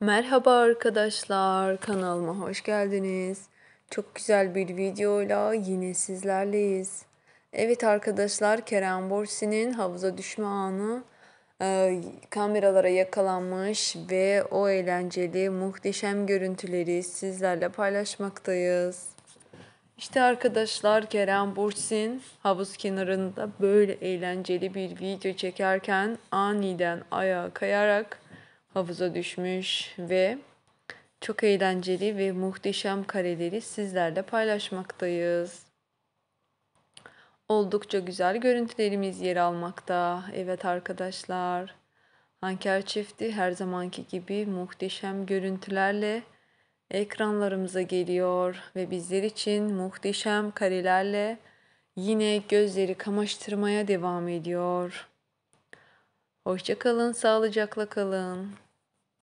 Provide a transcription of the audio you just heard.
Merhaba arkadaşlar, kanalıma hoş geldiniz. Çok güzel bir videoyla yine sizlerleyiz. Evet arkadaşlar, Kerem Borsi'nin havuza düşme anı e, kameralara yakalanmış ve o eğlenceli, muhteşem görüntüleri sizlerle paylaşmaktayız. İşte arkadaşlar Kerem Bursin havuz kenarında böyle eğlenceli bir video çekerken aniden ayağa kayarak havuza düşmüş ve çok eğlenceli ve muhteşem kareleri sizlerle paylaşmaktayız. Oldukça güzel görüntülerimiz yer almakta. Evet arkadaşlar. Hanker çifti her zamanki gibi muhteşem görüntülerle ekranlarımıza geliyor ve bizler için muhteşem karelerle yine gözleri kamaştırmaya devam ediyor. Hoşça kalın, sağlıcakla kalın.